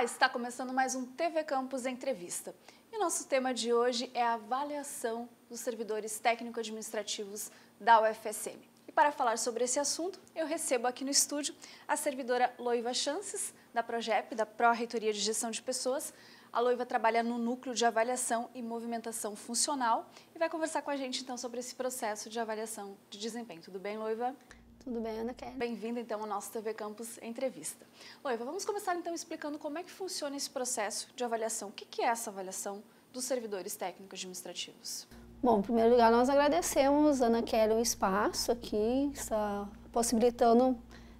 Olá, está começando mais um TV Campus Entrevista. E o nosso tema de hoje é a avaliação dos servidores técnico-administrativos da UFSM. E para falar sobre esse assunto, eu recebo aqui no estúdio a servidora Loiva Chances, da PROGEP, da Pró-Reitoria de Gestão de Pessoas. A Loiva trabalha no Núcleo de Avaliação e Movimentação Funcional e vai conversar com a gente, então, sobre esse processo de avaliação de desempenho. Tudo bem, Loiva? Tudo bem, Ana Kelly? Bem-vinda, então, ao nosso TV Campus Entrevista. Oi, vamos começar, então, explicando como é que funciona esse processo de avaliação. O que é essa avaliação dos servidores técnicos administrativos? Bom, em primeiro lugar, nós agradecemos, Ana Kelly, o espaço aqui, está possibilitando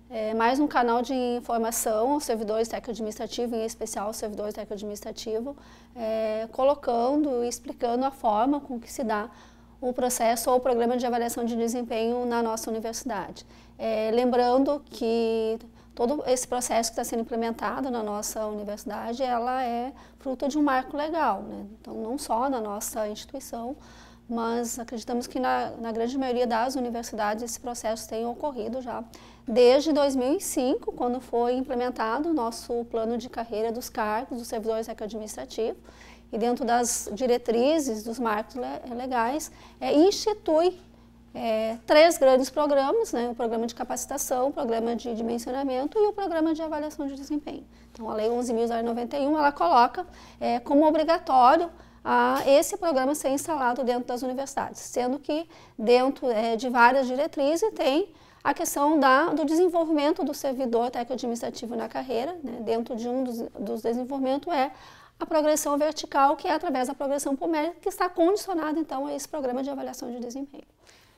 é, mais um canal de informação aos servidores técnico-administrativos, em especial aos servidores técnico-administrativos, é, colocando e explicando a forma com que se dá o processo ou o programa de avaliação de desempenho na nossa universidade. É, lembrando que todo esse processo que está sendo implementado na nossa universidade, ela é fruto de um marco legal, né? então não só na nossa instituição, mas acreditamos que na, na, grande maioria das universidades esse processo tem ocorrido já desde 2005, quando foi implementado o nosso plano de carreira dos cargos dos servidores administrativos e dentro das diretrizes dos marcos eh, legais, é, institui é, três grandes programas, né? o programa de capacitação, o programa de dimensionamento e o programa de avaliação de desempenho. Então, a Lei 11.091, ela coloca é, como obrigatório a esse programa ser instalado dentro das universidades, sendo que dentro é, de várias diretrizes tem a questão da, do desenvolvimento do servidor técnico administrativo na carreira, né? dentro de um dos, dos desenvolvimentos é a progressão vertical, que é através da progressão por mérito, que está condicionada, então, a esse programa de avaliação de desempenho.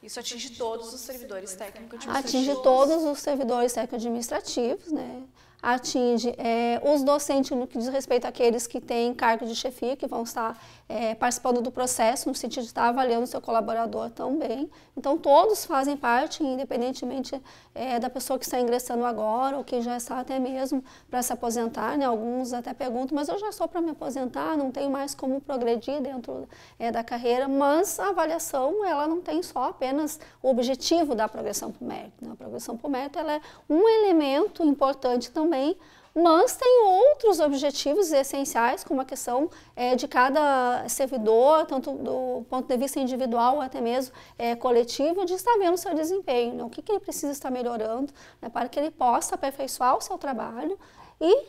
Isso atinge todos os servidores técnicos administrativos? Atinge todos os servidores técnicos administrativos, né? atinge é, os docentes no que diz respeito àqueles que têm cargo de chefia, que vão estar é, participando do processo, no sentido de estar avaliando seu colaborador também. Então, todos fazem parte, independentemente é, da pessoa que está ingressando agora ou que já está até mesmo para se aposentar. Né? Alguns até perguntam, mas eu já sou para me aposentar, não tenho mais como progredir dentro é, da carreira. Mas a avaliação, ela não tem só apenas o objetivo da progressão o mérito. Né? A progressão o mérito ela é um elemento importante também também, mas tem outros objetivos essenciais, como a questão é, de cada servidor, tanto do ponto de vista individual ou até mesmo é, coletivo, de estar vendo o seu desempenho, né? o que, que ele precisa estar melhorando né? para que ele possa aperfeiçoar o seu trabalho e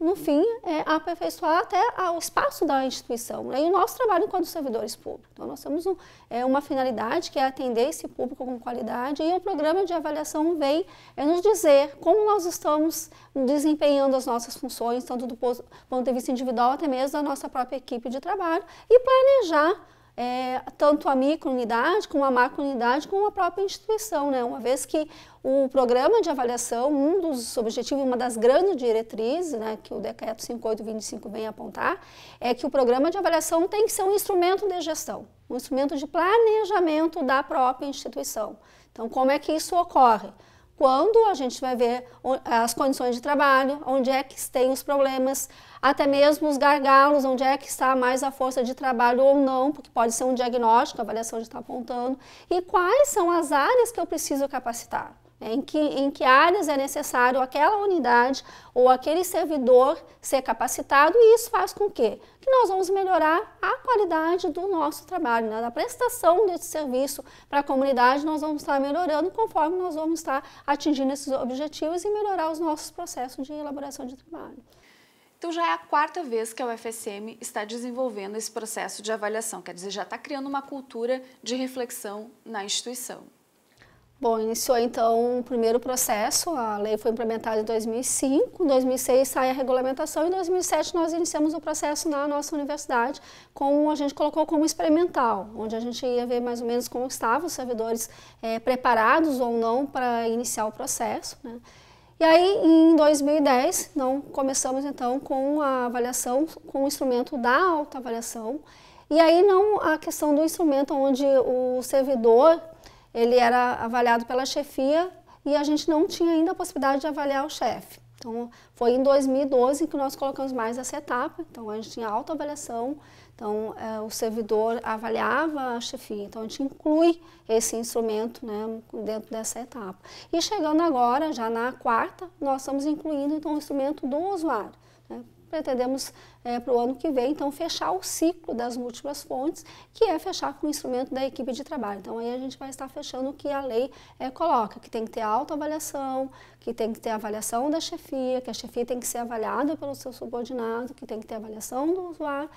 no fim, é aperfeiçoar até o espaço da instituição né? e o nosso trabalho enquanto servidores públicos. Então, nós temos um, é, uma finalidade que é atender esse público com qualidade e o programa de avaliação vem é, nos dizer como nós estamos desempenhando as nossas funções, tanto do ponto de vista individual até mesmo da nossa própria equipe de trabalho e planejar é, tanto a microunidade, como a macrounidade, como a própria instituição, né? uma vez que o programa de avaliação, um dos objetivos, uma das grandes diretrizes né, que o decreto 5825 vem apontar, é que o programa de avaliação tem que ser um instrumento de gestão, um instrumento de planejamento da própria instituição. Então, como é que isso ocorre? quando a gente vai ver as condições de trabalho, onde é que tem os problemas, até mesmo os gargalos, onde é que está mais a força de trabalho ou não, porque pode ser um diagnóstico, a avaliação já está apontando, e quais são as áreas que eu preciso capacitar em que, em que áreas é necessário aquela unidade ou aquele servidor ser capacitado e isso faz com que, que nós vamos melhorar a qualidade do nosso trabalho, né? da prestação desse serviço para a comunidade, nós vamos estar melhorando conforme nós vamos estar atingindo esses objetivos e melhorar os nossos processos de elaboração de trabalho. Então já é a quarta vez que a UFSM está desenvolvendo esse processo de avaliação, quer dizer, já está criando uma cultura de reflexão na instituição. Bom, iniciou então o primeiro processo, a lei foi implementada em 2005, em 2006 sai a regulamentação e em 2007 nós iniciamos o processo na nossa universidade, com a gente colocou como experimental, onde a gente ia ver mais ou menos como estavam os servidores é, preparados ou não para iniciar o processo. Né? E aí, em 2010, não começamos então com a avaliação, com o instrumento da autoavaliação, e aí não a questão do instrumento onde o servidor ele era avaliado pela chefia e a gente não tinha ainda a possibilidade de avaliar o chefe. Então, foi em 2012 que nós colocamos mais essa etapa. Então, a gente tinha autoavaliação, então é, o servidor avaliava a chefia. Então, a gente inclui esse instrumento né, dentro dessa etapa. E chegando agora, já na quarta, nós estamos incluindo então, o instrumento do usuário. Né? pretendemos é, para o ano que vem, então, fechar o ciclo das múltiplas fontes, que é fechar com o instrumento da equipe de trabalho. Então, aí a gente vai estar fechando o que a lei é, coloca, que tem que ter autoavaliação, que tem que ter avaliação da chefia, que a chefia tem que ser avaliada pelo seu subordinado, que tem que ter avaliação do usuário,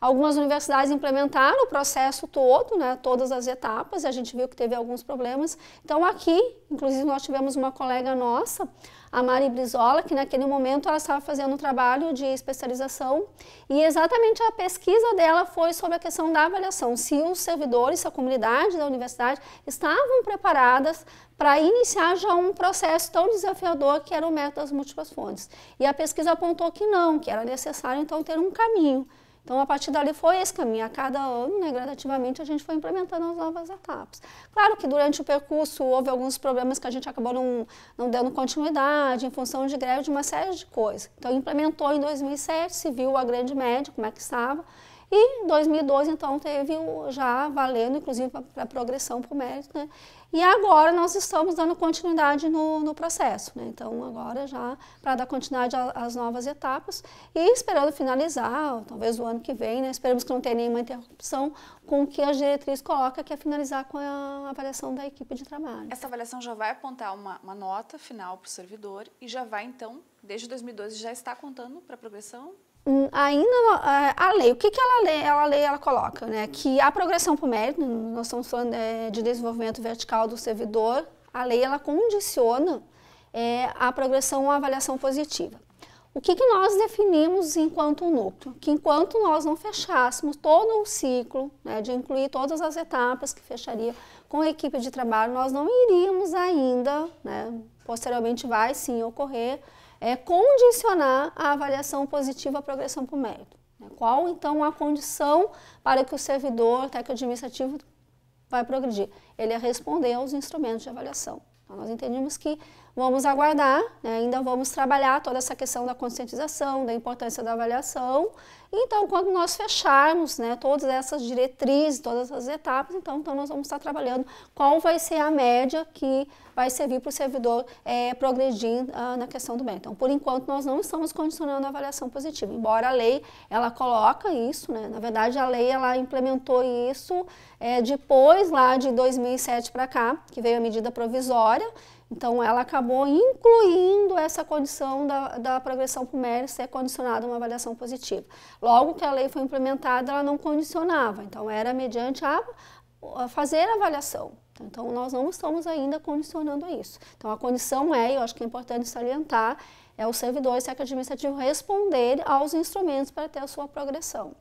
Algumas universidades implementaram o processo todo, né, todas as etapas, e a gente viu que teve alguns problemas. Então, aqui, inclusive, nós tivemos uma colega nossa, a Mari Brizola, que naquele momento ela estava fazendo um trabalho de especialização, e exatamente a pesquisa dela foi sobre a questão da avaliação, se os servidores, se a comunidade da universidade estavam preparadas para iniciar já um processo tão desafiador que era o método das múltiplas fontes. E a pesquisa apontou que não, que era necessário então ter um caminho então, a partir dali foi esse caminho. A cada ano, né, gradativamente, a gente foi implementando as novas etapas. Claro que durante o percurso houve alguns problemas que a gente acabou não, não dando continuidade, em função de greve, de uma série de coisas. Então, implementou em 2007, se viu a grande média, como é que estava, e em 2012, então, teve o, já valendo, inclusive, para progressão para o mérito. Né? E agora nós estamos dando continuidade no, no processo. Né? Então, agora já para dar continuidade às novas etapas e esperando finalizar, talvez o ano que vem, né? esperamos que não tenha nenhuma interrupção com o que a diretriz coloca, que é finalizar com a avaliação da equipe de trabalho. Essa avaliação já vai apontar uma, uma nota final para o servidor e já vai, então, desde 2012, já está contando para a progressão? Hum, ainda é, a lei, o que, que ela lê? Ela lei ela coloca, né? Que a progressão o mérito, nós estamos falando é, de desenvolvimento vertical do servidor, a lei ela condiciona é, a progressão à avaliação positiva. O que, que nós definimos enquanto um núcleo? Que enquanto nós não fechássemos todo o ciclo, né, de incluir todas as etapas que fecharia com a equipe de trabalho, nós não iríamos ainda, né, posteriormente vai sim ocorrer, é condicionar a avaliação positiva à progressão por mérito. Né? Qual, então, a condição para que o servidor técnico administrativo vai progredir? Ele é responder aos instrumentos de avaliação. Então, nós entendemos que Vamos aguardar, né? ainda vamos trabalhar toda essa questão da conscientização, da importância da avaliação. Então, quando nós fecharmos né, todas essas diretrizes, todas essas etapas, então, então nós vamos estar trabalhando qual vai ser a média que vai servir para o servidor é, progredir ah, na questão do bem. Então, por enquanto, nós não estamos condicionando a avaliação positiva, embora a lei ela coloca isso, né? na verdade, a lei ela implementou isso é, depois lá de 2007 para cá, que veio a medida provisória, então, ela acabou incluindo essa condição da, da progressão o mérito ser condicionada a uma avaliação positiva. Logo que a lei foi implementada, ela não condicionava, então era mediante a, a fazer a avaliação. Então, nós não estamos ainda condicionando isso. Então, a condição é, eu acho que é importante salientar, é o servidor e o administrativo responder aos instrumentos para ter a sua progressão.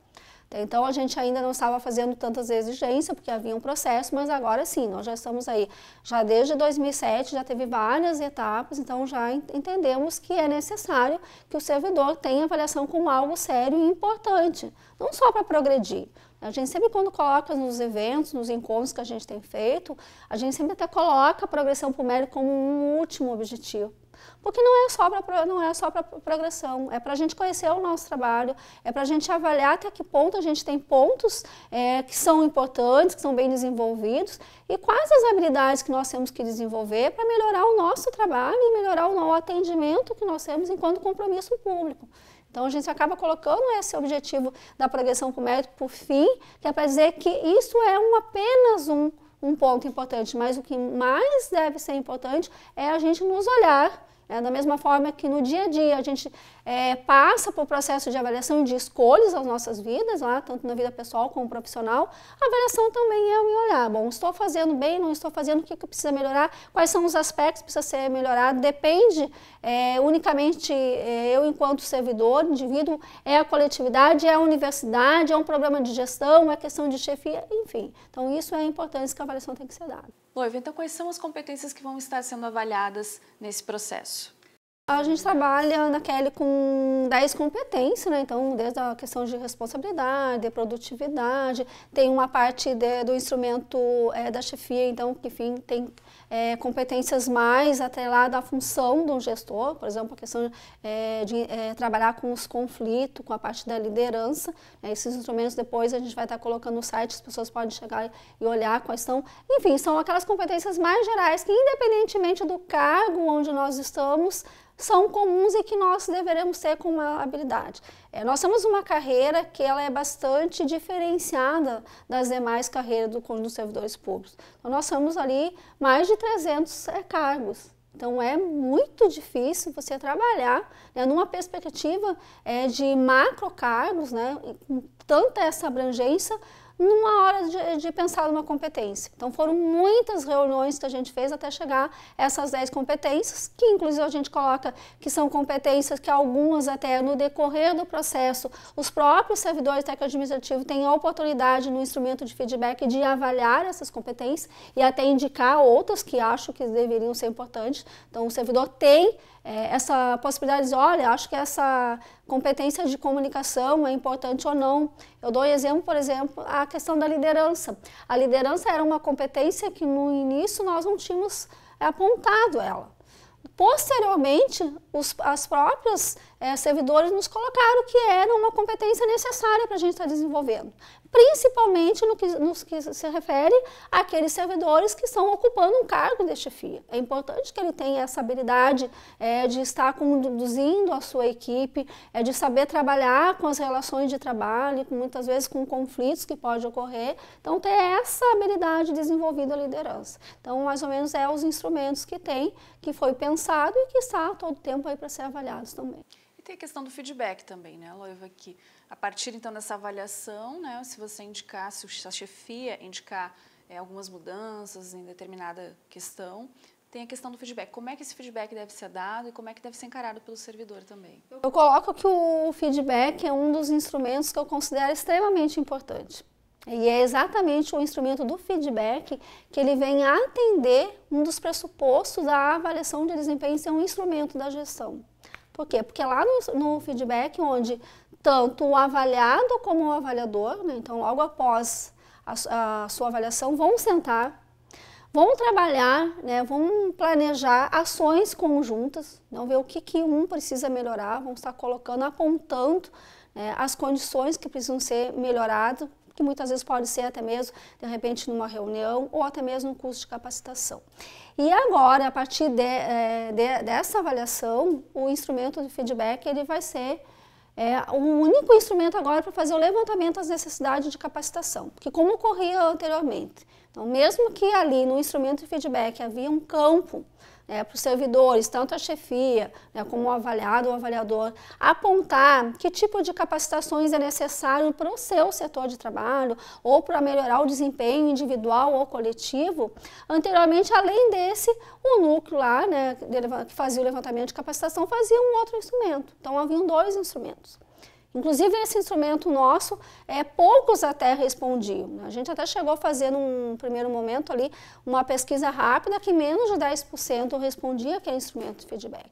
Então a gente ainda não estava fazendo tantas exigências, porque havia um processo, mas agora sim, nós já estamos aí. Já desde 2007 já teve várias etapas, então já entendemos que é necessário que o servidor tenha avaliação como algo sério e importante, não só para progredir, a gente sempre, quando coloca nos eventos, nos encontros que a gente tem feito, a gente sempre até coloca a progressão para o mérito como um último objetivo. Porque não é só para não é só para progressão, é para a gente conhecer o nosso trabalho, é para a gente avaliar até que ponto a gente tem pontos é, que são importantes, que são bem desenvolvidos e quais as habilidades que nós temos que desenvolver para melhorar o nosso trabalho e melhorar o atendimento que nós temos enquanto compromisso público. Então, a gente acaba colocando esse objetivo da progressão com mérito por fim, que é para dizer que isso é um, apenas um, um ponto importante, mas o que mais deve ser importante é a gente nos olhar é, da mesma forma que no dia a dia a gente é, passa por processo de avaliação de escolhas às nossas vidas, lá, tanto na vida pessoal como profissional, a avaliação também é me olhar, bom, estou fazendo bem, não estou fazendo, o que, que precisa melhorar, quais são os aspectos que precisa ser melhorado, depende é, unicamente é, eu enquanto servidor, indivíduo, é a coletividade, é a universidade, é um problema de gestão, é questão de chefia, enfim. Então isso é a importância que a avaliação tem que ser dada. Noiva, então quais são as competências que vão estar sendo avaliadas nesse processo? A gente trabalha na Kelly com 10 competências, né? Então, desde a questão de responsabilidade, de produtividade, tem uma parte de, do instrumento é, da chefia, então, que enfim, tem é, competências mais até lá da função do gestor, por exemplo, a questão é, de, é, trabalhar com os conflitos, com a parte da liderança. Né? Esses instrumentos depois a gente vai estar colocando no site, as pessoas podem chegar e olhar quais são. Enfim, são aquelas competências mais gerais que, independentemente do cargo onde nós estamos, são comuns e que nós deveremos ter como habilidade. É, nós temos uma carreira que ela é bastante diferenciada das demais carreiras do dos servidores públicos. Então, nós temos ali mais de 300 é, cargos. Então é muito difícil você trabalhar né, numa perspectiva é, de macro cargos, né, com tanta essa abrangência numa hora de, de, pensar numa competência. Então foram muitas reuniões que a gente fez até chegar essas 10 competências, que inclusive a gente coloca que são competências que algumas até no decorrer do processo, os próprios servidores técnico-administrativos têm a oportunidade no instrumento de feedback de avaliar essas competências e até indicar outras que acho que deveriam ser importantes. Então o servidor tem é, essa possibilidade de, olha, acho que essa competência de comunicação é importante ou não. Eu dou um exemplo, por exemplo, a questão da liderança. A liderança era uma competência que no início nós não tínhamos é, apontado ela. Posteriormente, os, as próprias é, servidores nos colocaram que era uma competência necessária para a gente estar tá desenvolvendo principalmente no que, nos que se refere àqueles servidores que estão ocupando um cargo de chefia. É importante que ele tenha essa habilidade é, de estar conduzindo a sua equipe, é, de saber trabalhar com as relações de trabalho, muitas vezes com conflitos que pode ocorrer. Então, ter essa habilidade desenvolvida a liderança. Então, mais ou menos, é os instrumentos que tem, que foi pensado e que está todo tempo aí para ser avaliados também. E tem a questão do feedback também, né, Loiva, que... Aqui a partir então dessa avaliação, né, se você indicar, se a chefia indicar é, algumas mudanças em determinada questão, tem a questão do feedback. Como é que esse feedback deve ser dado e como é que deve ser encarado pelo servidor também? Eu coloco que o feedback é um dos instrumentos que eu considero extremamente importante. E é exatamente o instrumento do feedback que ele vem atender um dos pressupostos da avaliação de desempenho ser é um instrumento da gestão. Por quê? Porque lá no, no feedback, onde tanto o avaliado como o avaliador, né, então logo após a, a sua avaliação, vão sentar vão trabalhar, né, vão planejar ações conjuntas, vão ver o que, que um precisa melhorar, vão estar colocando, apontando né, as condições que precisam ser melhoradas que muitas vezes pode ser até mesmo, de repente, numa reunião ou até mesmo um curso de capacitação. E agora, a partir de, eh, de, dessa avaliação, o instrumento de feedback ele vai ser é, único instrumento agora para fazer o levantamento das necessidades de capacitação, porque como ocorria anteriormente. Então, mesmo que ali no instrumento de feedback havia um campo é, para os servidores, tanto a chefia né, como o avaliado ou avaliador, apontar que tipo de capacitações é necessário para o seu setor de trabalho ou para melhorar o desempenho individual ou coletivo. Anteriormente, além desse, o núcleo lá, né, que fazia o levantamento de capacitação, fazia um outro instrumento. Então, haviam dois instrumentos. Inclusive, esse instrumento nosso, é, poucos até respondiam. Né? A gente até chegou a fazer, num primeiro momento ali, uma pesquisa rápida que menos de 10% respondia que é instrumento de feedback.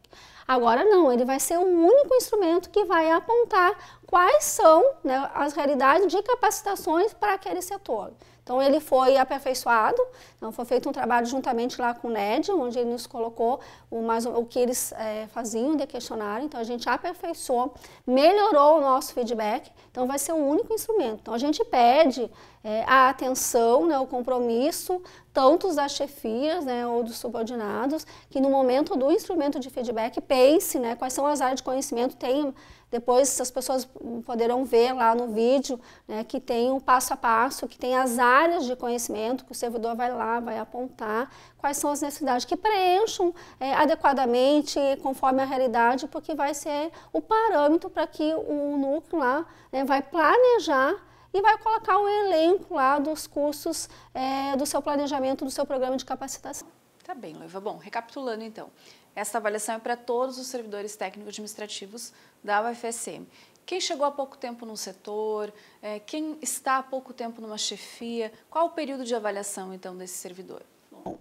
Agora não, ele vai ser o único instrumento que vai apontar quais são né, as realidades de capacitações para aquele setor. Então ele foi aperfeiçoado, então foi feito um trabalho juntamente lá com o NED, onde ele nos colocou o, mais, o que eles é, faziam de questionário, então a gente aperfeiçoou, melhorou o nosso feedback, então vai ser um único instrumento. Então a gente pede é, a atenção, né, o compromisso, tanto das chefias né, ou dos subordinados, que no momento do instrumento de feedback pense né, quais são as áreas de conhecimento, tem depois as pessoas poderão ver lá no vídeo né, que tem um passo a passo, que tem as áreas de conhecimento que o servidor vai lá, vai apontar quais são as necessidades que preencham é, adequadamente, conforme a realidade, porque vai ser o parâmetro para que o núcleo lá né, vai planejar e vai colocar o elenco lá dos cursos é, do seu planejamento, do seu programa de capacitação. Tá bem, Noiva. Bom, recapitulando então, essa avaliação é para todos os servidores técnicos administrativos da UFSM. Quem chegou há pouco tempo num setor, é, quem está há pouco tempo numa chefia, qual o período de avaliação então desse servidor? Bom,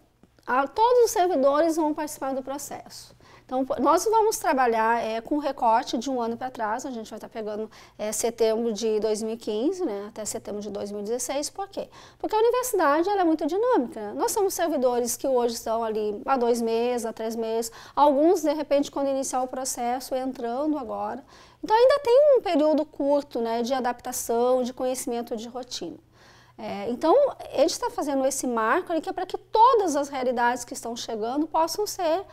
a, todos os servidores vão participar do processo. Então, nós vamos trabalhar é, com recorte de um ano para trás, a gente vai estar tá pegando é, setembro de 2015 né, até setembro de 2016, por quê? Porque a universidade ela é muito dinâmica. Né? Nós somos servidores que hoje estão ali há dois meses, há três meses, alguns, de repente, quando iniciar o processo, entrando agora. Então, ainda tem um período curto né, de adaptação, de conhecimento de rotina. É, então, ele está fazendo esse marco que é para que todas as realidades que estão chegando possam ser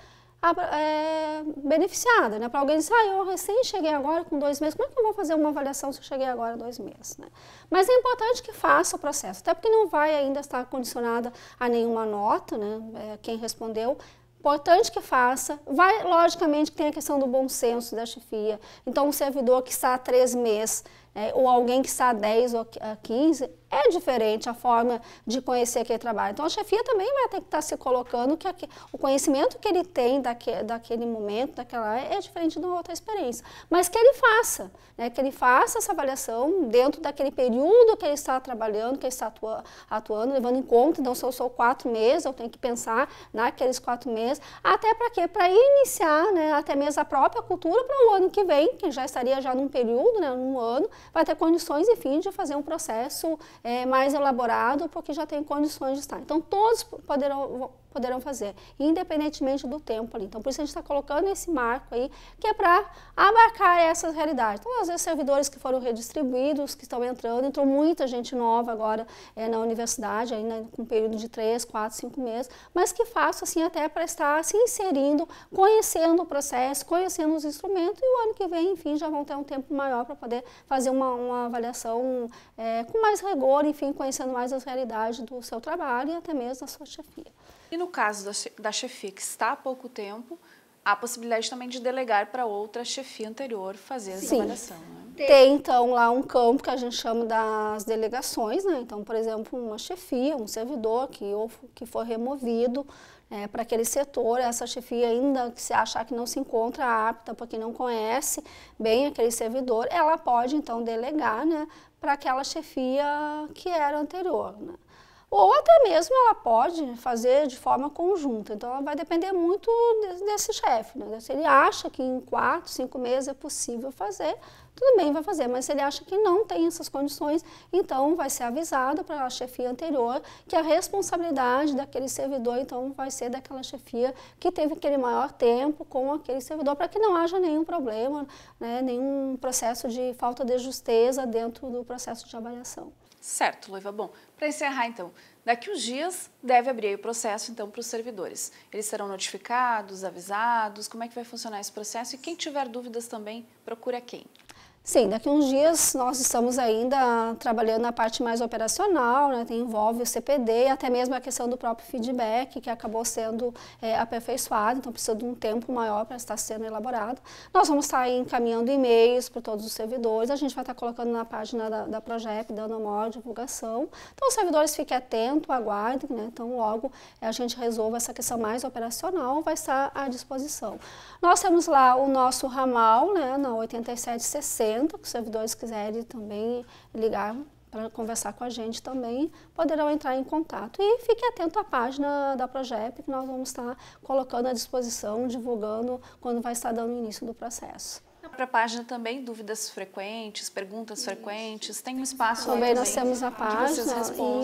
é, beneficiada, né? Para alguém dizer, ah, eu recém cheguei agora com dois meses, como é que eu vou fazer uma avaliação se eu cheguei agora dois meses, né? Mas é importante que faça o processo, até porque não vai ainda estar condicionada a nenhuma nota, né? É, quem respondeu importante que faça. Vai, logicamente, que tem a questão do bom senso da chefia. Então, um servidor que está há três meses é, ou alguém que está a 10 ou a 15, é diferente a forma de conhecer aquele trabalho. Então, a chefia também vai ter que estar tá se colocando que aqui, o conhecimento que ele tem daquele, daquele momento, daquela é diferente de uma outra experiência. Mas que ele faça, né? que ele faça essa avaliação dentro daquele período que ele está trabalhando, que ele está atua, atuando, levando em conta, então, se eu sou quatro meses, eu tenho que pensar naqueles quatro meses, até para quê? Para iniciar né, até mesmo a própria cultura para o ano que vem, que já estaria já num período, né, num ano, vai ter condições, enfim, de fazer um processo é, mais elaborado, porque já tem condições de estar. Então, todos poderão, poderão fazer, independentemente do tempo ali. Então, por isso a gente está colocando esse marco aí, que é para abarcar essas realidades. Então, às vezes, servidores que foram redistribuídos, que estão entrando, entrou muita gente nova agora é, na universidade, ainda com um período de 3, 4, 5 meses, mas que faço assim até para estar se inserindo, conhecendo o processo, conhecendo os instrumentos e o ano que vem, enfim, já vão ter um tempo maior para poder fazer uma, uma avaliação é, com mais rigor, enfim, conhecendo mais as realidades do seu trabalho e até mesmo da sua chefia. E no caso da chefia que está há pouco tempo, há possibilidade também de delegar para outra chefia anterior fazer essa Sim. avaliação. Né? Tem então lá um campo que a gente chama das delegações, né? Então, por exemplo, uma chefia, um servidor que, ou, que foi removido é, para aquele setor, essa chefia ainda que se achar que não se encontra apta, para quem não conhece bem aquele servidor, ela pode então delegar né, para aquela chefia que era anterior. Né? Ou até mesmo ela pode fazer de forma conjunta. Então, ela vai depender muito desse chefe. Né? Se ele acha que em quatro, cinco meses é possível fazer, tudo bem, vai fazer. Mas se ele acha que não tem essas condições, então vai ser avisado para a chefia anterior que a responsabilidade daquele servidor, então, vai ser daquela chefia que teve aquele maior tempo com aquele servidor, para que não haja nenhum problema, né? nenhum processo de falta de justeza dentro do processo de avaliação. Certo, Loiva. Bom, para encerrar então, daqui uns dias deve abrir o processo então para os servidores. Eles serão notificados, avisados, como é que vai funcionar esse processo e quem tiver dúvidas também procura quem? Sim, daqui uns dias nós estamos ainda trabalhando na parte mais operacional, né, que envolve o CPD e até mesmo a questão do próprio feedback, que acabou sendo é, aperfeiçoado, então precisa de um tempo maior para estar sendo elaborado. Nós vamos estar encaminhando e-mails para todos os servidores, a gente vai estar colocando na página da, da Progep, dando maior divulgação. Então os servidores fiquem atentos, aguardem, né, então logo é, a gente resolva essa questão mais operacional, vai estar à disposição. Nós temos lá o nosso ramal, né, na 8760, atenta, que os servidores quiserem também ligar para conversar com a gente também, poderão entrar em contato. E fique atento à página da Progep, que nós vamos estar colocando à disposição, divulgando quando vai estar dando início do processo. para a página também, dúvidas frequentes, perguntas isso. frequentes, tem um espaço também Também nós temos a página,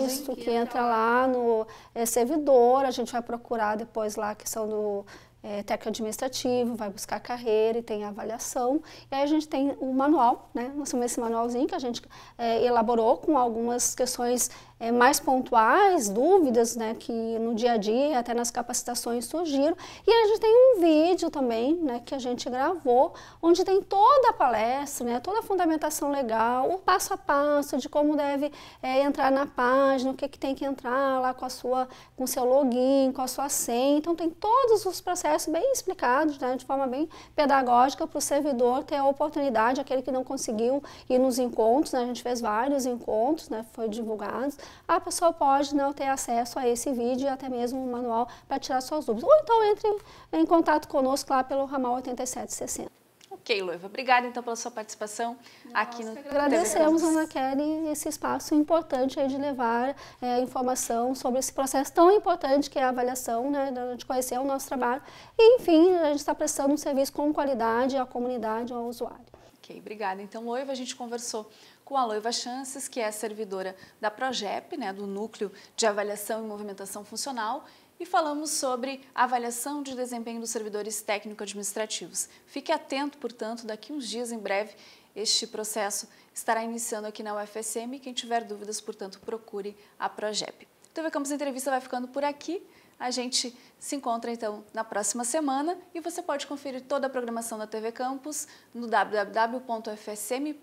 isso, que entra lá no é, servidor, a gente vai procurar depois lá a questão do é, técnico administrativo, vai buscar carreira e tem a avaliação. E aí a gente tem o um manual, né? Nós temos esse manualzinho que a gente é, elaborou com algumas questões é, mais pontuais, dúvidas né, que no dia a dia, até nas capacitações surgiram. E a gente tem um vídeo também né, que a gente gravou, onde tem toda a palestra, né, toda a fundamentação legal, o passo a passo de como deve é, entrar na página, o que, que tem que entrar lá com a sua, com seu login, com a sua senha. Então tem todos os processos bem explicados, né, de forma bem pedagógica para o servidor ter a oportunidade, aquele que não conseguiu ir nos encontros, né, a gente fez vários encontros, né, foi divulgados, a pessoa pode não ter acesso a esse vídeo e até mesmo um manual para tirar suas dúvidas. Ou então entre em contato conosco lá pelo ramal 8760. Ok, Loiva. Obrigada, então, pela sua participação Nossa, aqui no Agradecemos, Ana Kelly, esse espaço importante de levar é, informação sobre esse processo tão importante que é a avaliação, né, de conhecer o nosso trabalho. E, enfim, a gente está prestando um serviço com qualidade à comunidade, ao usuário. Ok, obrigada. Então, Loiva, a gente conversou com a Loiva Chances, que é servidora da PROGEP, né, do Núcleo de Avaliação e Movimentação Funcional, e falamos sobre avaliação de desempenho dos servidores técnico-administrativos. Fique atento, portanto, daqui uns dias, em breve, este processo estará iniciando aqui na UFSM. Quem tiver dúvidas, portanto, procure a PROGEP. TV então, a Entrevista vai ficando por aqui. A gente se encontra então na próxima semana e você pode conferir toda a programação da TV Campus no www.fsm.br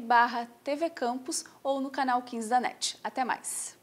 barra TV Campus ou no canal 15 da NET. Até mais!